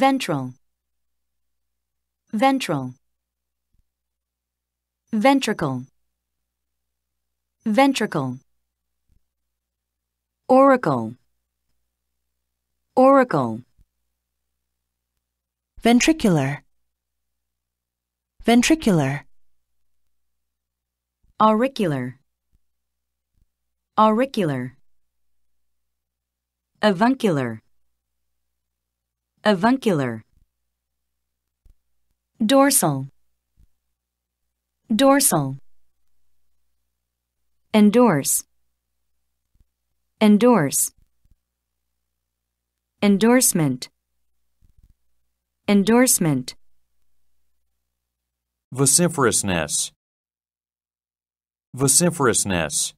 ventral ventral ventricle ventricle oracle oracle ventricular ventricular auricular auricular avuncular avuncular dorsal dorsal endorse endorse endorsement endorsement vociferousness vociferousness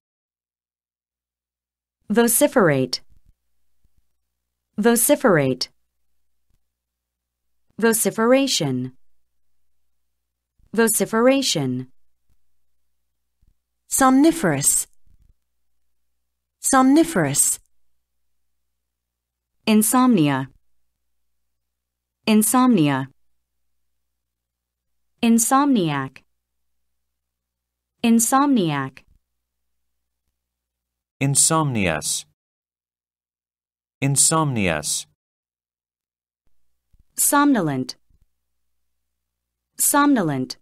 vociferate vociferate Vociferation. Vociferation. Somniferous. Somniferous. Insomnia. Insomnia. Insomniac. Insomniac. Insomnious. Insomnious somnolent somnolent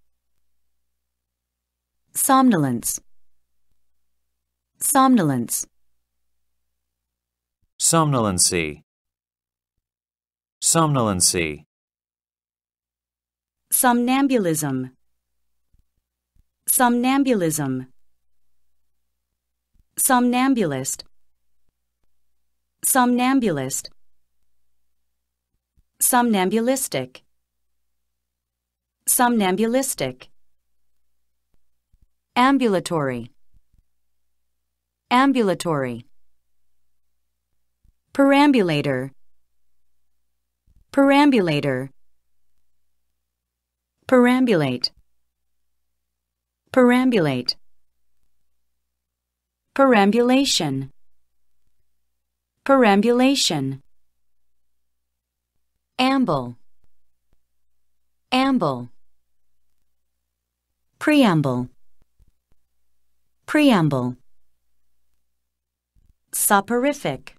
somnolence somnolence somnolency somnolency somnambulism somnambulism somnambulist somnambulist Somnambulistic. Somnambulistic. Ambulatory. Ambulatory. Perambulator. Perambulator. Perambulate. Perambulate. Perambulation. Perambulation amble, amble, preamble, preamble, soporific,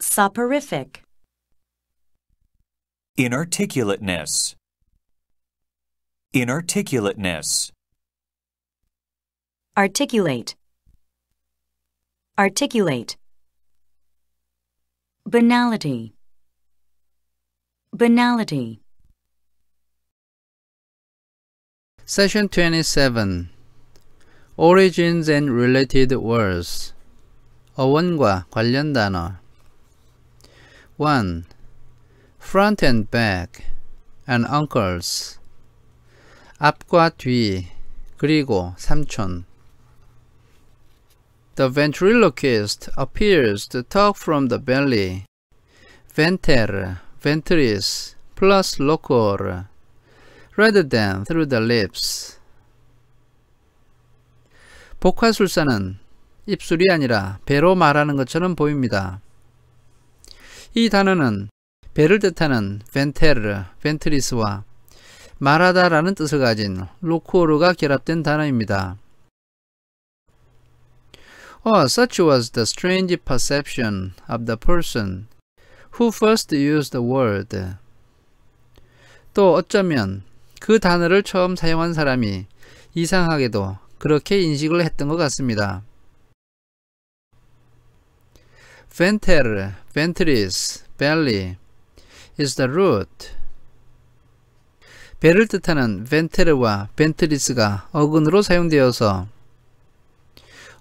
soporific, inarticulateness, inarticulateness, articulate, articulate, banality. Banality. Session 27 Origins and Related Words 어원과 관련 단어 1. Front and back and uncles 앞과 뒤 그리고 삼촌 The ventriloquist appears to talk from the belly. Ventere ventris plus l o c u o r rather than through the lips. 복화술사는 입술이 아니라 배로 말하는 것처럼 보입니다. 이 단어는 배를 뜻하는 ventre, 벤테르, 벤트리 s 와 말하다라는 뜻을 가진 로코르가 결합된 단어입니다. Oh, such was the strange perception of the person who first used the word. 또 어쩌면 그 단어를 처음 사용한 사람이 이상하게도 그렇게 인식을 했던 것 같습니다. Ventel, ventris, belly is the root. 배를 뜻하는 ventel와 ventris가 어근으로 사용되어서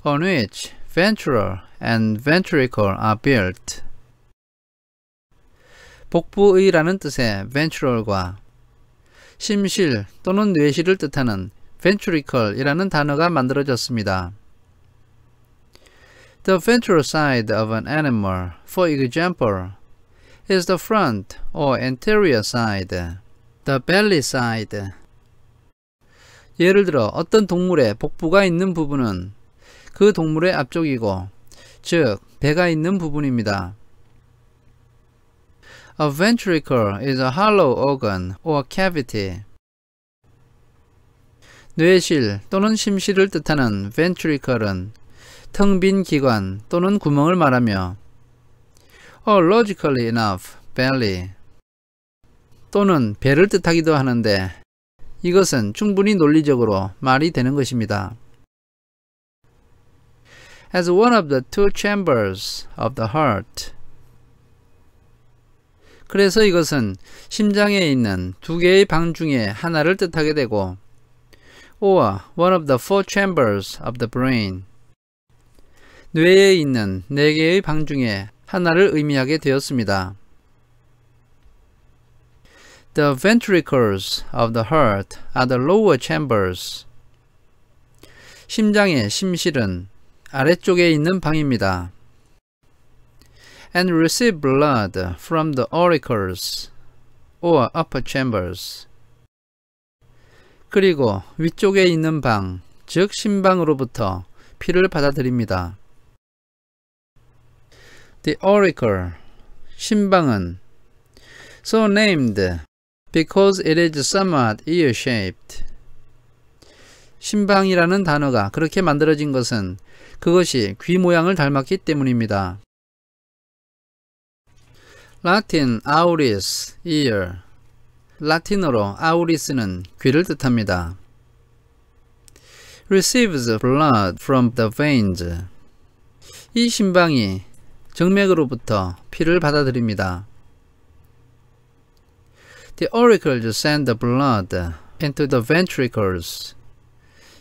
on which ventral and ventricle are built. 복부의라는 뜻의 ventral과 심실 또는 뇌실을 뜻하는 ventricle이라는 단어가 만들어졌습니다. The ventral side of an animal, for example, is the front or anterior side, the belly side. 예를 들어 어떤 동물의 복부가 있는 부분은 그 동물의 앞쪽이고 즉 배가 있는 부분입니다. A ventricle is a hollow organ or cavity. 뇌실 또는 심실을 뜻하는 ventricle은 텅 빈 기관 또는 구멍을 말하며 or logically enough, belly 또는 배를 뜻하기도 하는데 이것은 충분히 논리적으로 말이 되는 것입니다. As one of the two chambers of the heart 그래서 이것은 심장에 있는 두 개의 방 중에 하나를 뜻하게 되고 or one of the four chambers of the brain 뇌에 있는 네 개의 방 중에 하나를 의미하게 되었습니다. The ventricles of the heart are the lower chambers. 심장의 심실은 아래쪽에 있는 방입니다. and receive blood from the oracles or upper chambers. 그리고 위쪽에 있는 방, 즉 신방으로부터 피를 받아들입니다. The oracle, 신방은 so named because it is somewhat ear-shaped. 신방이라는 단어가 그렇게 만들어진 것은 그것이 귀 모양을 닮았기 때문입니다. 라틴 auris ear 라틴어로 auris는 귀를 뜻합니다. receives blood from the veins 이 심방이 정맥으로부터 피를 받아들입니다. The oracles send the blood into the ventricles.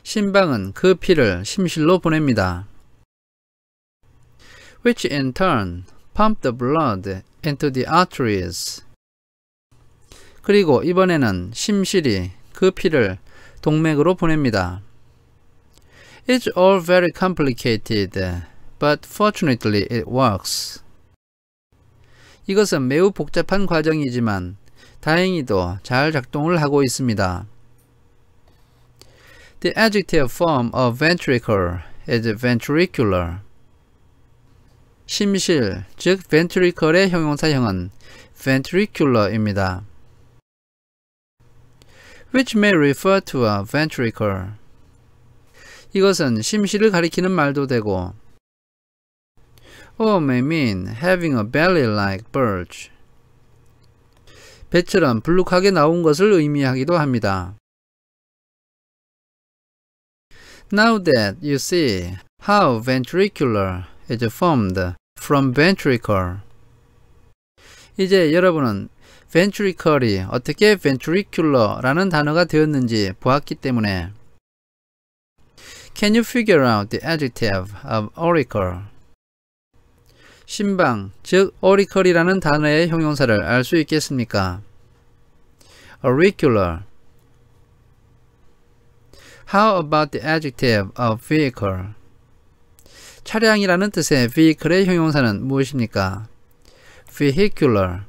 심방은 그 피를 심실로 보냅니다. Which in turn pump the blood into the arteries. 그리고 이번에는 심실이 그 피를 동맥으로 보냅니다. It's all very complicated, but fortunately it works. 이것은 매우 복잡한 과정이지만 다행히도 잘 작동을 하고 있습니다. The adjective form of ventricle is ventricular. 심실, 즉 ventricle의 형용사형은 ventricular입니다. which may refer to a ventricle. 이것은 심실을 가리키는 말도 되고 or may mean having a belly-like bulge. 배처럼 불룩하게 나온 것을 의미하기도 합니다. Now that you see how ventricular is formed from ventricle. 이제 여러분은 ventricle이 어떻게 ventricular라는 단어가 되었는지 보았기 때문에 Can you figure out the adjective of oracle? 신방, 즉 oracle이라는 단어의 형용사를 알 수 있겠습니까? auricular How about the adjective of vehicle? 차량이라는 뜻의 vehicle의 형용사는 무엇입니까? vehicular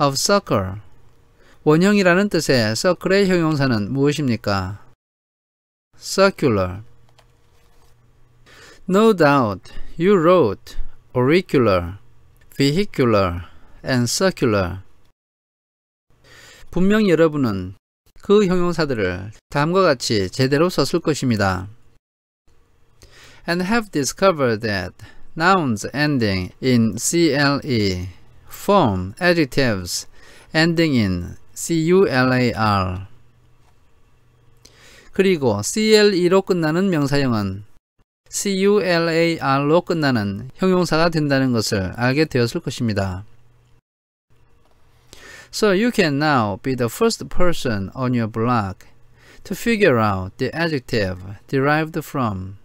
of circle 원형이라는 뜻의 circle의 형용사는 무엇입니까? circular No doubt you wrote auricular, vehicular, and circular 분명 여러분은 그 형용사들을 다음과 같이 제대로 썼을 것입니다. and have discovered that nouns ending in CLE form adjectives ending in CULAR 그리고 CLE로 끝나는 명사형은 CULAR로 끝나는 형용사가 된다는 것을 알게 되었을 것입니다. So you can now be the first person on your block to figure out the adjective derived from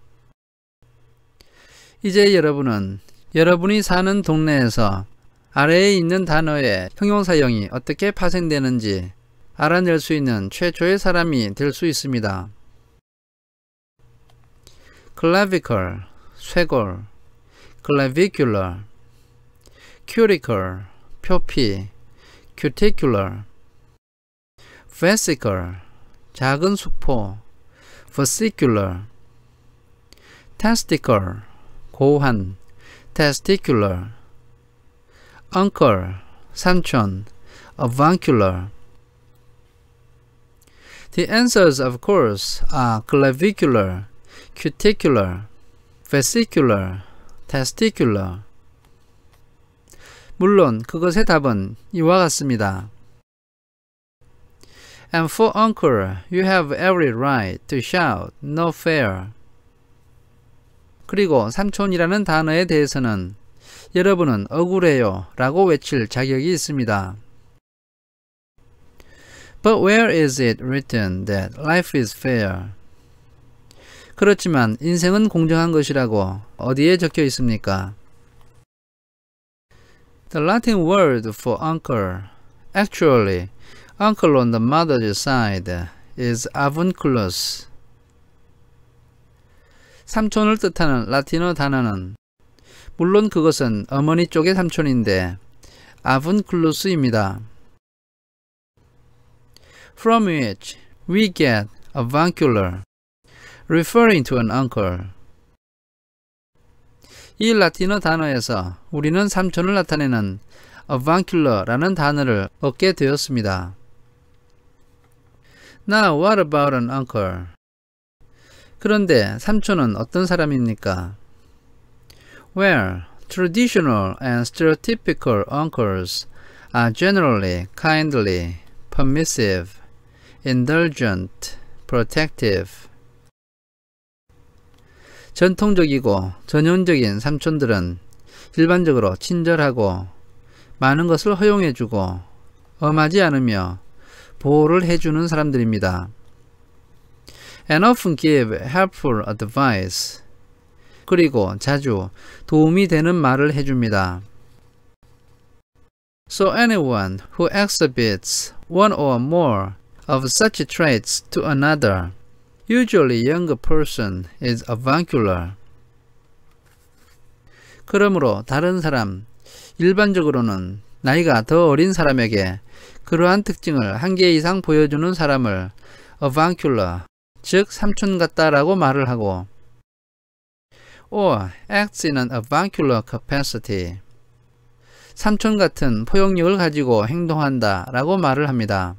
이제 여러분은 여러분이 사는 동네에서 아래에 있는 단어의 형용사형이 어떻게 파생되는지 알아낼 수 있는 최초의 사람이 될 수 있습니다. clavicle, 쇄골, clavicular, cuticle, 표피, cuticular, vesicle, 작은 수포, vesicular, testicle, 고환, testicular, uncle, 삼촌, avuncular. The answers, of course, are clavicular, cuticular, vesicular, testicular. 물론 그것의 답은 이와 같습니다. And for uncle, you have every right to shout, no fair. 그리고 삼촌이라는 단어에 대해서는 여러분은 억울해요 라고 외칠 자격이 있습니다. But where is it written that life is fair? 그렇지만 인생은 공정한 것이라고 어디에 적혀 있습니까? The Latin word for uncle, actually, uncle on the mother's side is avunculus. 삼촌을 뜻하는 라틴어 단어는 물론 그것은 어머니 쪽의 삼촌인데 아분클루스입니다. from which we get avuncular, referring to an uncle. 이 라틴어 단어에서 우리는 삼촌을 나타내는 avuncular라는 단어를 얻게 되었습니다. Now what about an uncle? 그런데 삼촌은 어떤 사람입니까? Well, traditional and stereotypical uncles are generally kindly, permissive, indulgent, protective. 전통적이고 전형적인 삼촌들은 일반적으로 친절하고 많은 것을 허용해주고 엄하지 않으며 보호를 해주는 사람들입니다. and often give helpful advice. 그리고 자주 도움이 되는 말을 해줍니다. So anyone who exhibits one or more of such traits to another, usually younger person is avuncular. 그러므로 다른 사람, 일반적으로는 나이가 더 어린 사람에게 그러한 특징을 한 개 이상 보여주는 사람을 avuncular, 즉 삼촌 같다라고 말을 하고 or acts in an avuncular capacity 삼촌 같은 포용력을 가지고 행동한다 라고 말을 합니다.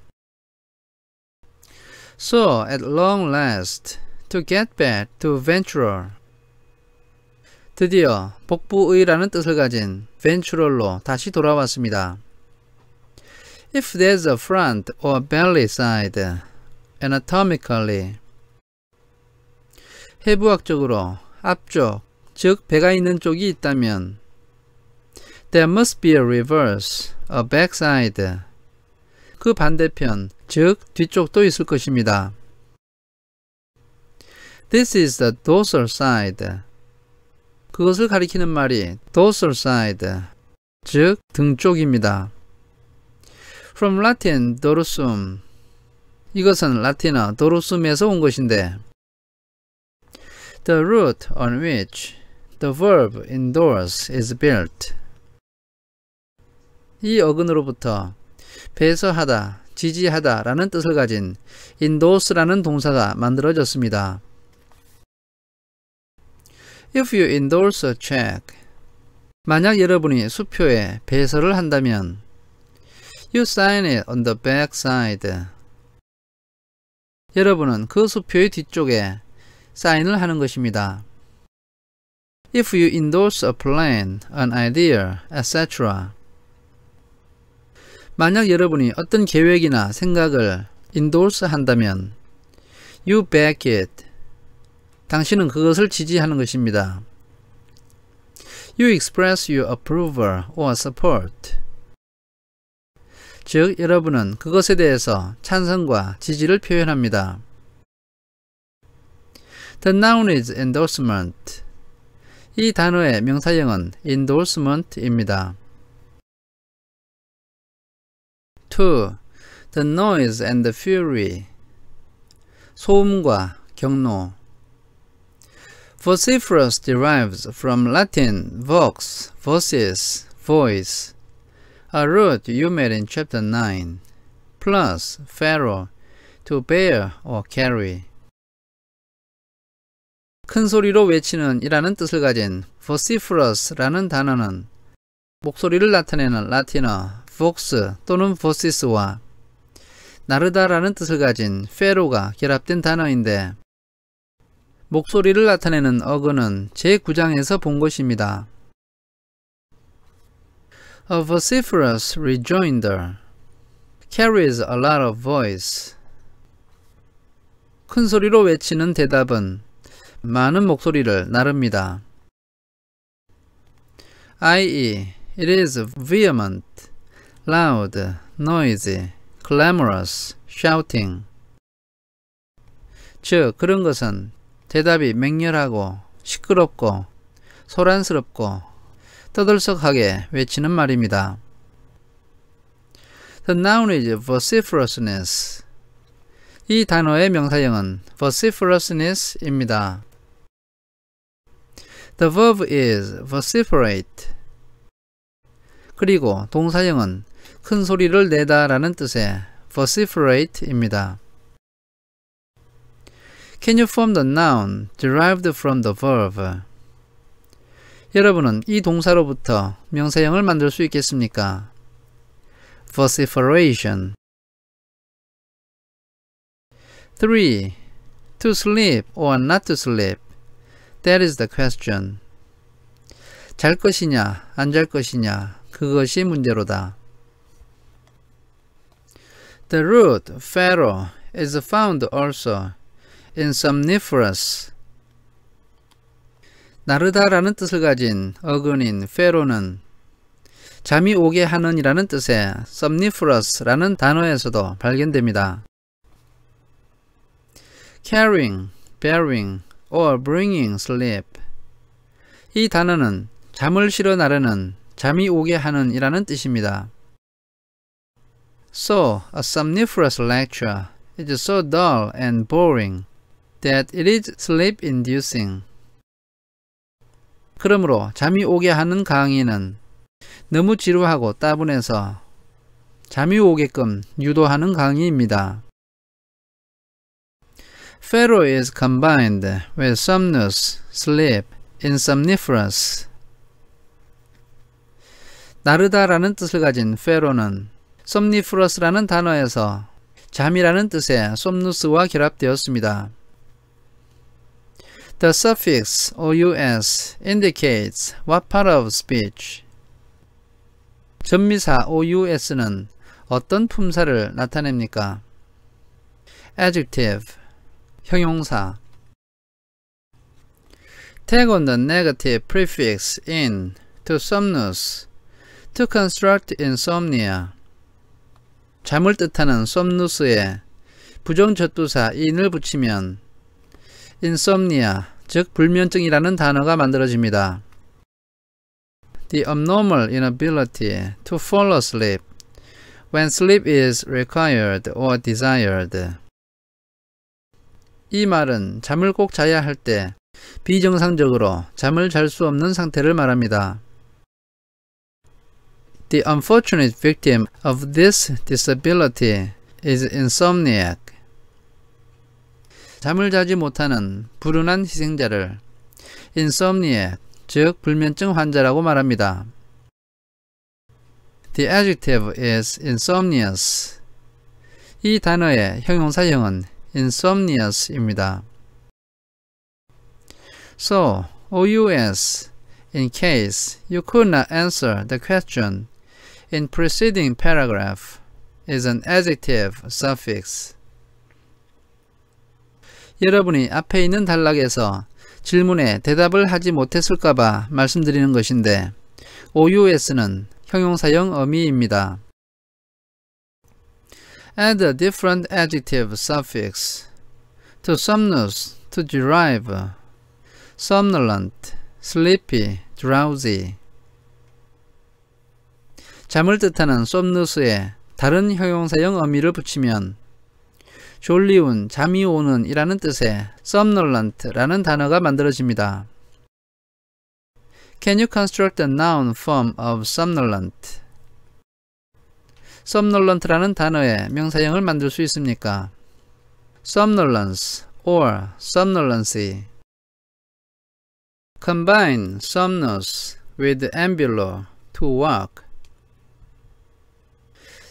So at long last to get back to venturer 드디어 복부의라는 뜻을 가진 ventural로 다시 돌아왔습니다. If there's a front or belly side anatomically 해부학적으로 앞쪽, 즉 배가 있는 쪽이 있다면 There must be a reverse, a backside. 그 반대편, 즉 뒤쪽도 있을 것입니다. This is the dorsal side. 그것을 가리키는 말이 dorsal side, 즉 등쪽입니다. From Latin dorsum. 이것은 라틴어 도르숨에서 온 것인데 the root on which the verb indoors is built. 이 어근으로부터 배서하다, 지지하다 라는 뜻을 가진 endorse라는 동사가 만들어졌습니다. If you endorse a check, 만약 여러분이 수표에 배서를 한다면 You sign it on the back side. 여러분은 그 수표의 뒤쪽에 사인을 하는 것입니다. If you endorse a plan, an idea, etc. 만약 여러분이 어떤 계획이나 생각을 endorse 한다면 you back it. 당신은 그것을 지지하는 것입니다. You express your approval or support. 즉, 여러분은 그것에 대해서 찬성과 지지를 표현합니다. The noun is endorsement. 이 단어의 명사형은 endorsement입니다. 2. The noise and the fury. 소음과 경로. Vociferous derives from Latin vox, vocis, voice, a root you met in chapter 9, plus pharaoh to bear or carry. 큰 소리로 외치는 이라는 뜻을 가진 vociferous라는 단어는 목소리를 나타내는 라틴어 vox 또는 vocis와 나르다라는 뜻을 가진 fero가 결합된 단어인데 목소리를 나타내는 어근은 제9장에서 본 것입니다. A vociferous rejoinder carries a lot of voice. 큰 소리로 외치는 대답은 많은 목소리를 나릅니다. i.e. It is vehement, loud, noisy, clamorous, shouting. 즉, 그런 것은 대답이 맹렬하고 시끄럽고 소란스럽고 떠들썩하게 외치는 말입니다. The noun is vociferousness. 이 단어의 명사형은 vociferousness입니다. The verb is vociferate. 그리고 동사형은 큰 소리를 내다 라는 뜻의 vociferate입니다. Can you form the noun derived from the verb? 여러분은 이 동사로부터 명사형을 만들 수 있겠습니까? vociferation 3. To sleep or not to sleep. That is the question. 잘 것이냐, 안 잘 것이냐, 그것이 문제로다. The root p h a r o is found also in somniferous. 나르다라는 뜻을 가진 어근인 페로는 잠이 오게 하는이라는 뜻의 somniferous라는 단어에서도 발견됩니다. carrying, bearing, or bringing sleep. 이 단어는 잠을 실어 나르는, 잠이 오게 하는 이라는 뜻입니다. So, a somniferous lecture is so dull and boring that it is sleep-inducing. 그러므로 잠이 오게 하는 강의는 너무 지루하고 따분해서 잠이 오게끔 유도하는 강의입니다. p h a r a o h is combined with somnus, sleep, insomniferous. 나르다라는 뜻을 가진 ferro는 somniferous라는 단어에서 잠이라는 뜻의 somnus와 결합되었습니다. The suffix -ous indicates what part of speech. 전미사 -ous는 어떤 품사를 나타냅니까? adjective 형용사 Take on the negative prefix in to somnus to construct insomnia 잠을 뜻하는 somnus에 부정접두사 in을 붙이면 insomnia 즉 불면증이라는 단어가 만들어집니다. The abnormal inability to fall asleep when sleep is required or desired 이 말은 잠을 꼭 자야 할 때 비정상적으로 잠을 잘 수 없는 상태를 말합니다. The unfortunate victim of this disability is insomniac. 잠을 자지 못하는 불운한 희생자를 insomniac, 즉 불면증 환자라고 말합니다. The adjective is insomnious. 이 단어의 형용사형은 insomniaus입니다. So, OUS, in case you could not answer the question in preceding paragraph is an adjective suffix. 여러분이 앞에 있는 단락에서 질문에 대답을 하지 못했을까봐 말씀드리는 것인데 OUS는 형용사형 어미입니다. Add a different adjective suffix to somnus, to derive, somnolent, sleepy, drowsy. 잠을 뜻하는 somnus에 다른 형용사형 어미를 붙이면 졸리운, 잠이 오는 이라는 뜻의 somnolent라는 단어가 만들어집니다. Can you construct a noun form of somnolent? 썸놀런트라는 단어의 명사형을 만들 수 있습니까? somnolence or somnolency combine somnus with ambulo to walk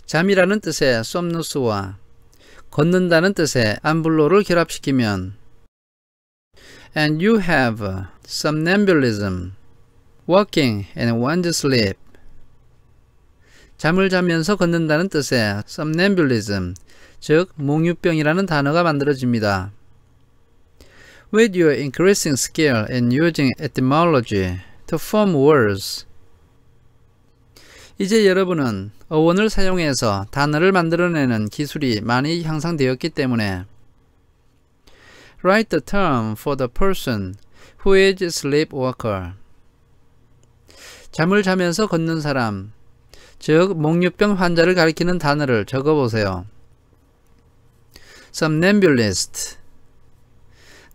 잠이라는 뜻의 somnus와 걷는다는 뜻의 a m b u l o 를 결합시키면 and you have somnambulism walking and one's sleep 잠을 자면서 걷는다는 뜻의 somnambulism, 즉 몽유병이라는 단어가 만들어집니다. With your increasing skill in using etymology to form words, 이제 여러분은 어원을 사용해서 단어를 만들어내는 기술이 많이 향상되었기 때문에 Write the term for the person who is sleepwalker. 잠을 자면서 걷는 사람, 즉 목류병 환자를 가리키는 단어를 적어보세요. Somnambulist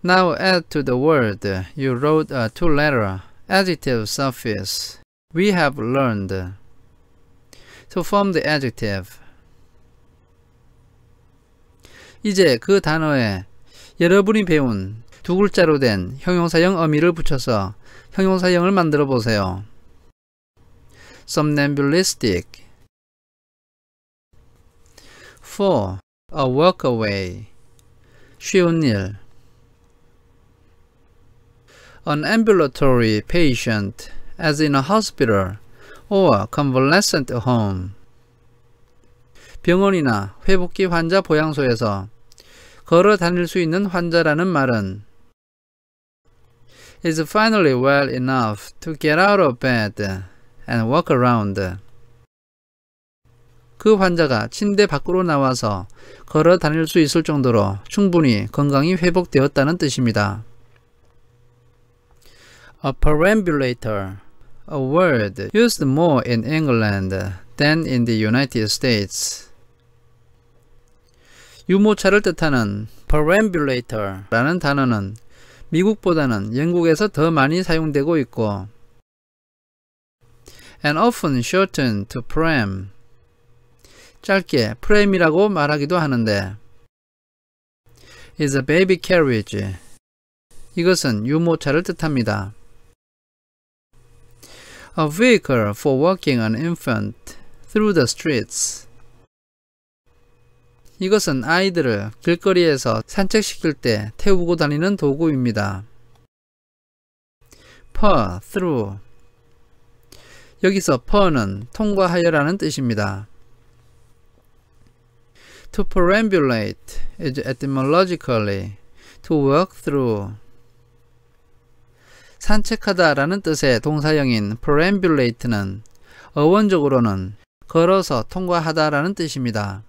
Now add to the word you wrote a two-letter adjective suffix. We have learned to form the adjective. 이제 그 단어에 여러분이 배운 두 글자로 된 형용사형 어미를 붙여서 형용사형을 만들어 보세요. somnambulistic. 4. A walkaway. Shunil. An ambulatory patient, as in a hospital or convalescent home. 병원이나 회복기 환자 보양소에서 걸어 다닐 수 있는 환자라는 말은 is finally well enough to get out of bed and walk around. 그 환자가 침대 밖으로 나와서 걸어 다닐 수 있을 정도로 충분히 건강이 회복되었다는 뜻입니다. A perambulator, a word used more in England than in the United States. 유모차를 뜻하는 perambulator라는 단어는 미국보다는 영국에서 더 많이 사용되고 있고 and often shortened to pram. 짧게 프레임이라고 말하기도 하는데 is a baby carriage. 이것은 유모차를 뜻합니다. A vehicle for walking an infant through the streets. 이것은 아이들을 길거리에서 산책시킬 때 태우고 다니는 도구입니다. per, through 여기서 per는 통과하여라는 뜻입니다. To perambulate is etymologically to walk through. 산책하다 라는 뜻의 동사형인 perambulate는 어원적으로는 걸어서 통과하다 라는 뜻입니다.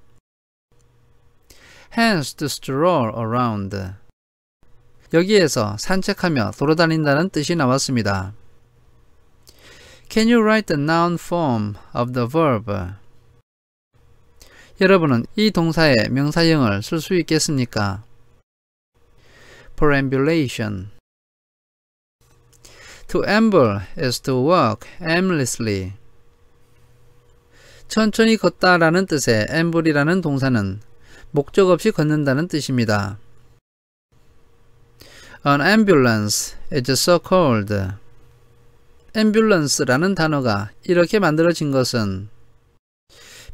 Hence to stroll around. 여기에서 산책하며 돌아다닌다는 뜻이 나왔습니다. Can you write the noun form of the verb? 여러분은 이 동사의 명사형을 쓸 수 있겠습니까? Perambulation To amble is to walk aimlessly. 천천히 걷다 라는 뜻의 amble이라는 동사는 목적 없이 걷는다는 뜻입니다. An ambulance is so called ambulance라는 단어가 이렇게 만들어진 것은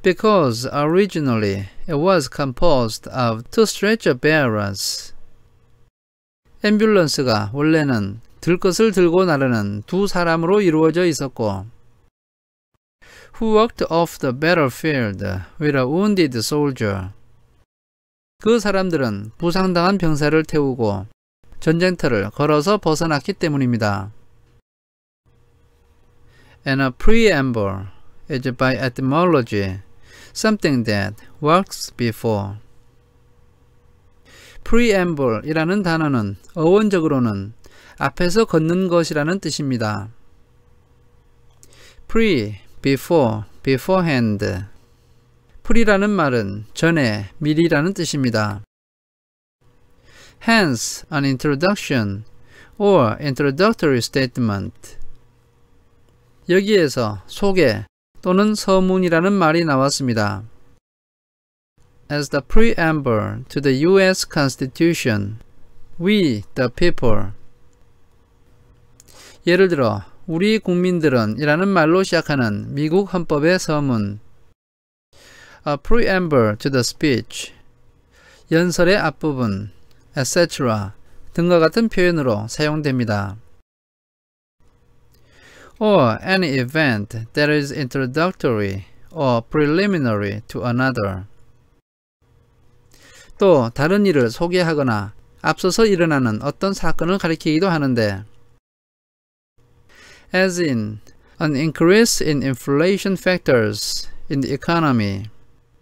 because originally it was composed of two stretcher bearers. 앰뷸런스가 원래는 들 것을 들고 나르는 두 사람으로 이루어져 있었고 who walked off the battlefield with a wounded soldier. 그 사람들은 부상당한 병사를 태우고 전쟁터를 걸어서 벗어났기 때문입니다. and a preamble is by etymology something that works before. preamble이라는 단어는 어원적으로는 앞에서 걷는 것이라는 뜻입니다. pre, before, beforehand pre라는 말은 전에, 미리라는 뜻입니다. hence, an introduction or introductory statement 여기에서 소개 또는 서문이라는 말이 나왔습니다. As the preamble to the U.S. Constitution, we the people. 예를 들어, 우리 국민들은 이라는 말로 시작하는 미국 헌법의 서문. A preamble to the speech. 연설의 앞부분, etc. 등과 같은 표현으로 사용됩니다. or any event that is introductory or preliminary to another. 또 다른 일을 소개하거나 앞서서 일어나는 어떤 사건을 가리키기도 하는데 as in an increase in inflation factors in the economy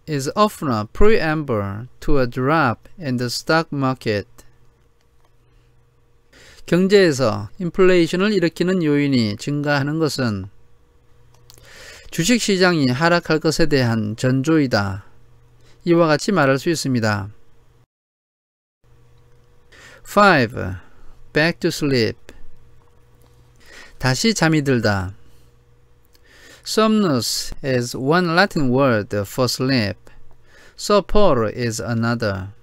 is often a preamble to a drop in the stock market. 경제에서 인플레이션을 일으키는 요인이 증가하는 것은 주식시장이 하락할 것에 대한 전조이다. 이와 같이 말할 수 있습니다. 5. Back to sleep. 다시 잠이 들다. Somnus is one Latin word for sleep. Sopor is another.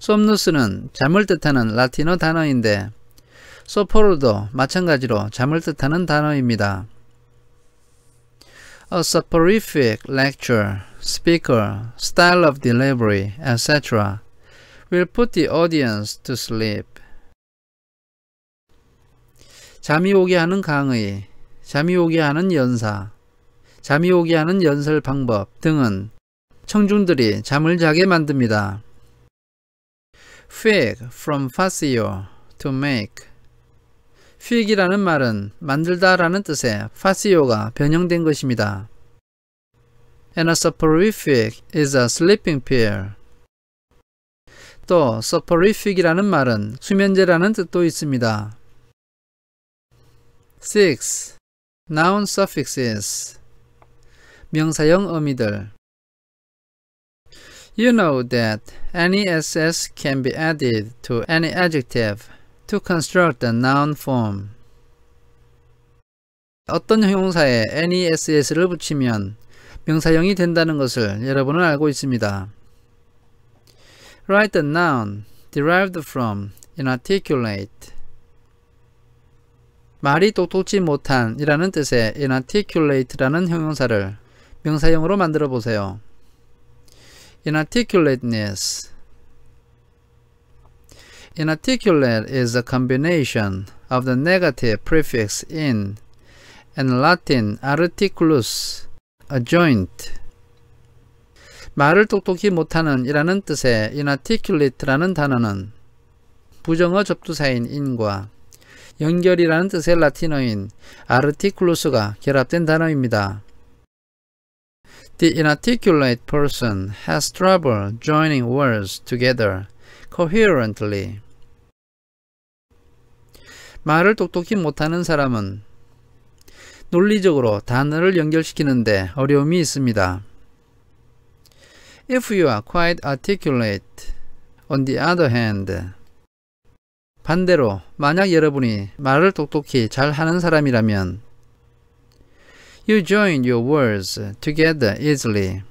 솜누스는 잠을 뜻하는 라틴어 단어인데 소포르도 마찬가지로 잠을 뜻하는 단어입니다. A soporific lecture, speaker, style of delivery, etc. will put the audience to sleep. 잠이 오게 하는 강의, 잠이 오게 하는 연사, 잠이 오게 하는 연설 방법 등은 청중들이 잠을 자게 만듭니다. fig from facio to make fig이라는 말은 만들다 라는 뜻의 facio가 변형된 것입니다. And a soporific is a sleeping pill. 또 soporific이라는 말은 수면제라는 뜻도 있습니다. 6. Noun suffixes 명사형 어미들 You know that any SS can be added to any adjective to construct a noun form. 어떤 형용사에 any SS를 붙이면 명사형이 된다는 것을 여러분은 알고 있습니다. Write a noun derived from inarticulate 말이 똑똑지 못한 이라는 뜻의 inarticulate라는 형용사를 명사형으로 만들어 보세요. Inarticulateness Inarticulate is a combination of the negative prefix in and Latin articulus, a joint. 말을 똑똑히 못하는 이라는 뜻의 inarticulate라는 단어는 부정어 접두사인 인과 연결이라는 뜻의 라틴어인 articulus가 결합된 단어입니다. The inarticulate person has trouble joining words together coherently. 말을 똑똑히 못하는 사람은 논리적으로 단어를 연결시키는데 어려움이 있습니다. If you are quite articulate, on the other hand, 반대로 만약 여러분이 말을 똑똑히 잘 하는 사람이라면 You join your words together easily.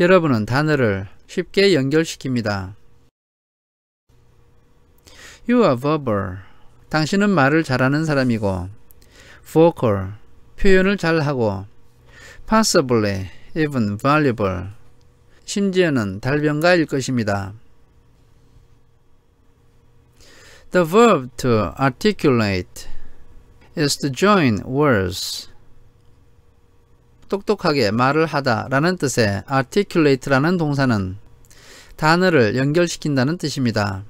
여러분은 단어를 쉽게 연결시킵니다. You are verbal. 당신은 말을 잘하는 사람이고 vocal, 표현을 잘하고 possibly, even valuable, 심지어는 달변가일 것입니다. The verb to articulate is to join words 똑똑하게 말을 하다라는 뜻의 articulate라는 동사는 단어를 연결시킨다는 뜻입니다.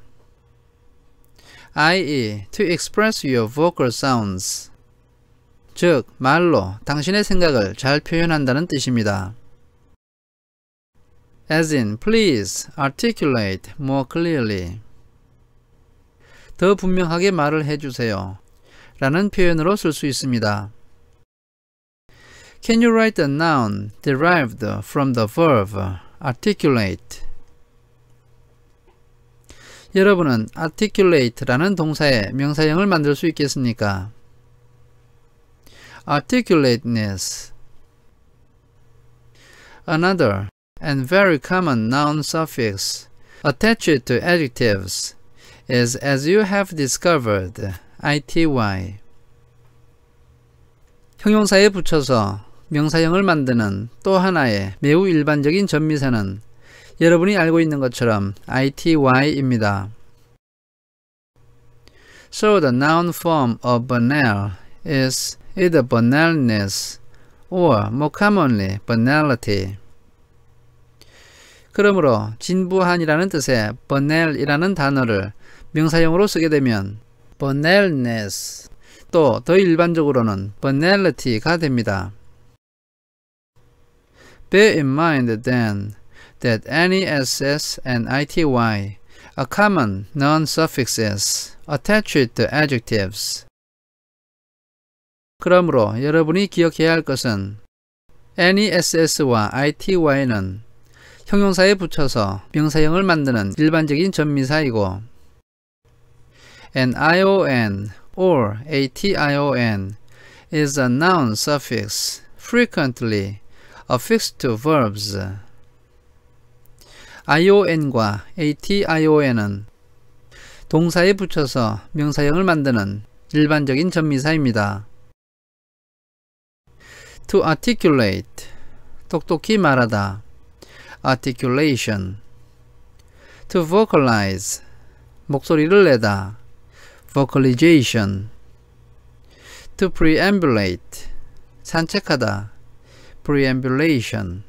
i.e. to express your vocal sounds 즉 말로 당신의 생각을 잘 표현한다는 뜻입니다. as in please articulate more clearly 더 분명하게 말을 해주세요 라는 표현으로 쓸 수 있습니다. Can you write a noun derived from the verb articulate? 여러분은 articulate라는 동사의 명사형을 만들 수 있겠습니까? articulateness Another and very common noun suffix attached to adjectives is as you have discovered, ity. 형용사에 붙여서 명사형을 만드는 또 하나의 매우 일반적인 전미사는 여러분이 알고 있는 것처럼 ITY입니다. So the noun form of banal is either banalness or more commonly banality. 그러므로 진부한이라는 뜻의 banal이라는 단어를 명사형으로 쓰게 되면 banalness 또 더 일반적으로는 banality가 됩니다. Bear in mind then that any SS and ity are common non-suffixes attached to adjectives. 그러므로 여러분이 기억해야 할 것은 any ss와 ity는 형용사에 붙여서 명사형을 만드는 일반적인 전미사이고 an ion or ation is a noun suffix frequently affixed to verbs ION과 ATION은 동사에 붙여서 명사형을 만드는 일반적인 전미사입니다. to articulate 똑똑히 말하다 articulation to vocalize 목소리를 내다 vocalization to preambulate 산책하다 preambulation